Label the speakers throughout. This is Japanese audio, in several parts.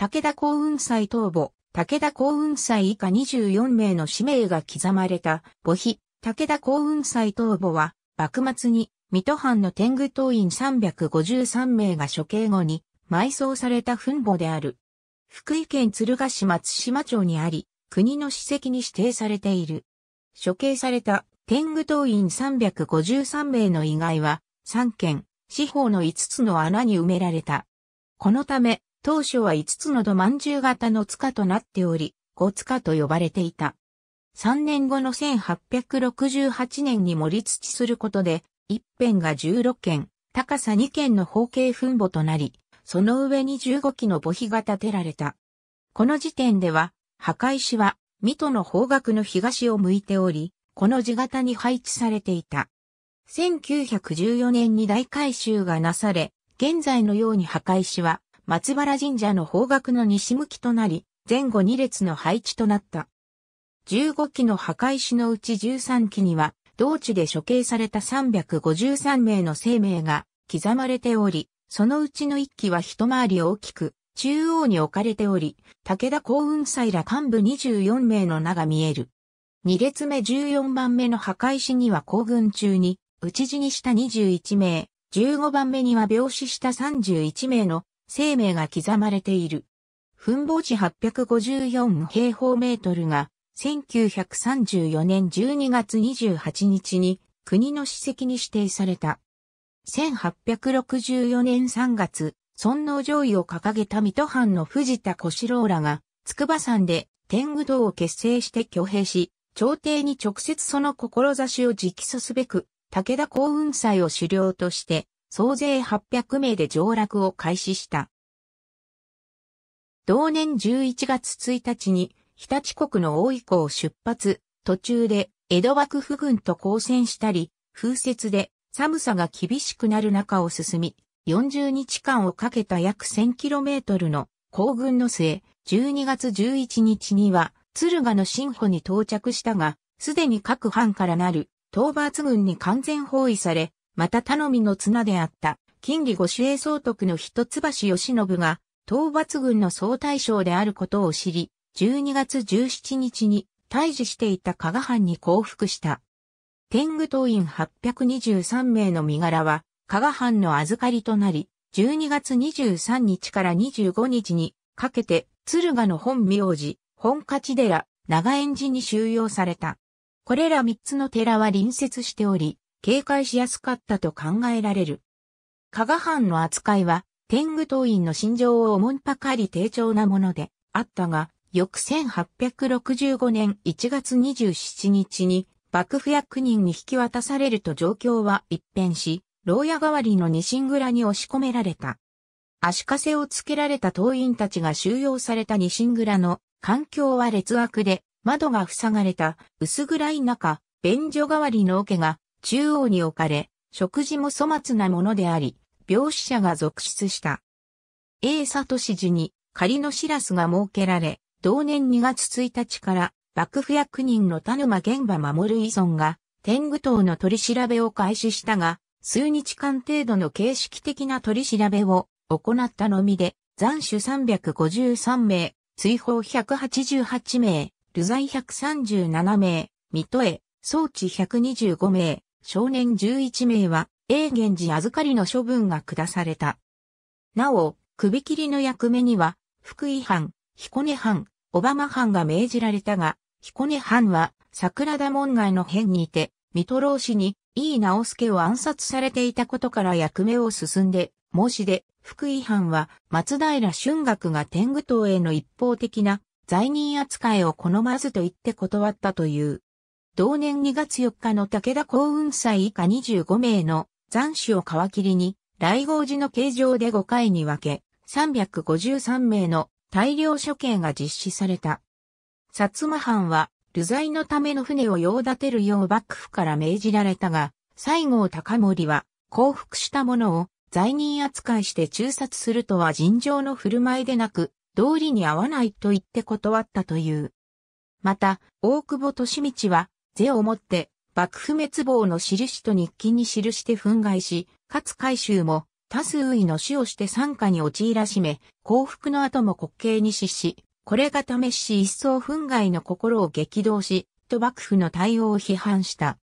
Speaker 1: 武田幸雲祭東母、武田幸雲祭以下24名の氏名が刻まれた母碑、武田幸雲祭東母は、幕末に、水戸藩の天狗党員353名が処刑後に埋葬された墳墓である。福井県鶴ヶ市松島町にあり、国の史跡に指定されている。処刑された天狗党員353名の遺骸は、三県、四方の5つの穴に埋められた。このため、当初は5つの土饅頭型の塚となっており、五塚と呼ばれていた。3年後の1868年に盛り土することで、一辺が16軒、高さ2軒の方形墳墓となり、その上に15基の墓碑が建てられた。この時点では、墓石は、水戸の方角の東を向いており、この地型に配置されていた。1914年に大改修がなされ、現在のように墓石は松原神社の方角の西向きとなり、前後2列の配置となった。15機の墓石のうち13機には、同地で処刑された353名の生命が刻まれており、そのうちの1機は一回り大きく、中央に置かれており、武田幸雲祭ら幹部24名の名が見える。2列目14番目の墓石には行軍中に、討ち死にした21名、15番目には病死した31名の生命が刻まれている。墳墓地854平方メートルが、1934年12月28日に国の史跡に指定された。1864年3月、尊皇上位を掲げた水戸藩の藤田小四郎らが、筑波山で天狗堂を結成して挙兵し、朝廷に直接その志を直訴すべく、武田幸雲祭を狩猟として、総勢800名で上落を開始した。同年11月1日に、日立国の大井港を出発、途中で江戸幕府軍と交戦したり、風雪で寒さが厳しくなる中を進み、40日間をかけた約 1000km の行軍の末、12月11日には鶴賀の新保に到着したが、すでに各藩からなる討伐軍に完全包囲され、また頼みの綱であった、金利五主衛総督の一橋義信が、討伐軍の総大将であることを知り、12月17日に退治していた加賀藩に降伏した。天狗党員823名の身柄は、加賀藩の預かりとなり、12月23日から25日にかけて、鶴賀の本名寺、本勝寺、長円寺に収容された。これら3つの寺は隣接しており、警戒しやすかったと考えられる。加賀藩の扱いは、天狗党員の心情を重んぱかり低調なものであったが、翌1865年1月27日に幕府役人に引き渡されると状況は一変し、牢屋代わりの西蔵に押し込められた。足かせをつけられた党員たちが収容された西蔵の環境は劣悪で、窓が塞がれた薄暗い中、便所代わりの桶が中央に置かれ、食事も粗末なものであり、病死者が続出した。A 里氏寺に仮のシらすが設けられ、同年2月1日から幕府役人の田沼玄馬守依存が天狗党の取り調べを開始したが、数日間程度の形式的な取り調べを行ったのみで、残首353名、追放188名、流罪137名、水戸へ、装置125名、少年11名は、永源寺預かりの処分が下された。なお、首切りの役目には、福井藩、彦根藩、小浜藩が命じられたが、彦根藩は、桜田門外の変にて、水戸老氏に、井伊直助を暗殺されていたことから役目を進んで、申し出、福井藩は、松平春学が天狗党への一方的な、罪人扱いを好まずと言って断ったという。同年2月4日の武田幸運祭以下25名の残首を皮切りに、来合寺の形状で5回に分け、353名の大量処刑が実施された。薩摩藩は、流罪のための船を用立てるよう幕府から命じられたが、西郷隆盛は、降伏した者を罪人扱いして中殺するとは尋常の振る舞いでなく、道理に合わないと言って断ったという。また、大久保利道は、是をもって、幕府滅亡の印と日記に記して憤慨し、かつ改修も多数位の死をして参加に陥らしめ、幸福の後も滑稽に死し、これが試し一層憤慨の心を激動し、と幕府の対応を批判した。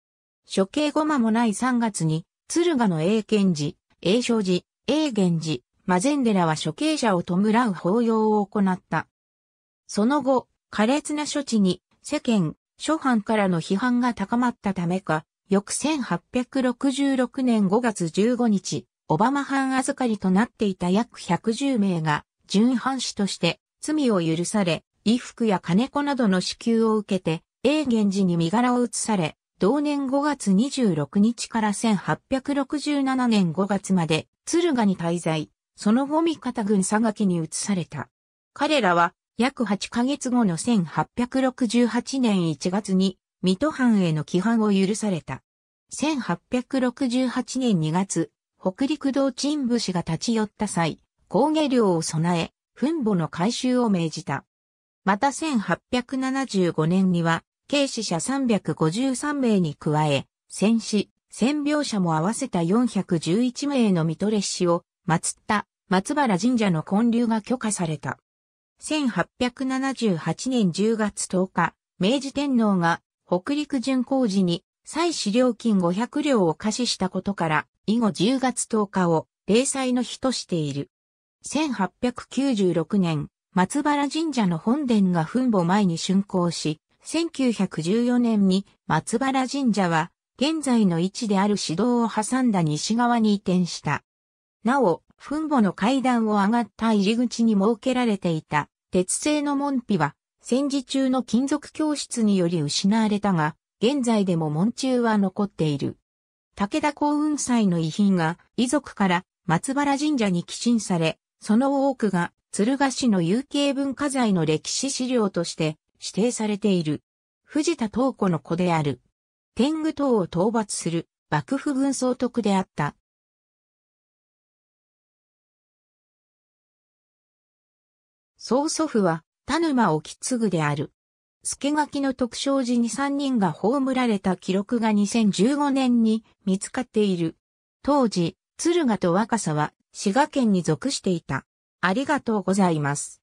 Speaker 1: 処刑後間もない3月に、鶴賀の永賢寺、永正寺、永源寺、マゼンデラは処刑者を弔う法要を行った。その後、苛烈な処置に世間、諸藩からの批判が高まったためか、翌1866年5月15日、オバマ藩預かりとなっていた約110名が、準藩士として罪を許され、衣服や金子などの支給を受けて、永源寺に身柄を移され、同年5月26日から1867年5月まで、敦賀に滞在、その後味方軍佐家に移された。彼らは約8ヶ月後の1868年1月に、水戸藩への規範を許された。1868年2月、北陸道鎮武士が立ち寄った際、工芸料を備え、墳墓の改修を命じた。また1875年には、軽死者353名に加え、戦死、戦病者も合わせた411名の見戸れ死を祀った松原神社の建立が許可された。1878年10月10日、明治天皇が北陸巡行時に祭祀料金500両を貸ししたことから、以後10月10日を例祭の日としている。1896年、松原神社の本殿が墳墓前に竣工し、1914年に松原神社は現在の位置である市道を挟んだ西側に移転した。なお、墳墓の階段を上がった入り口に設けられていた鉄製の門扉は戦時中の金属教室により失われたが、現在でも門中は残っている。武田幸雲祭の遺品が遺族から松原神社に寄進され、その多くが鶴ヶ市の有形文化財の歴史資料として指定されている。藤田東子の子である。天狗党を討伐する幕府軍総督であった曽祖父は、田沼沖継である。助書きの特徴時に三人が葬られた記録が2015年に見つかっている。当時、鶴賀と若狭は滋賀県に属していた。ありがとうございます。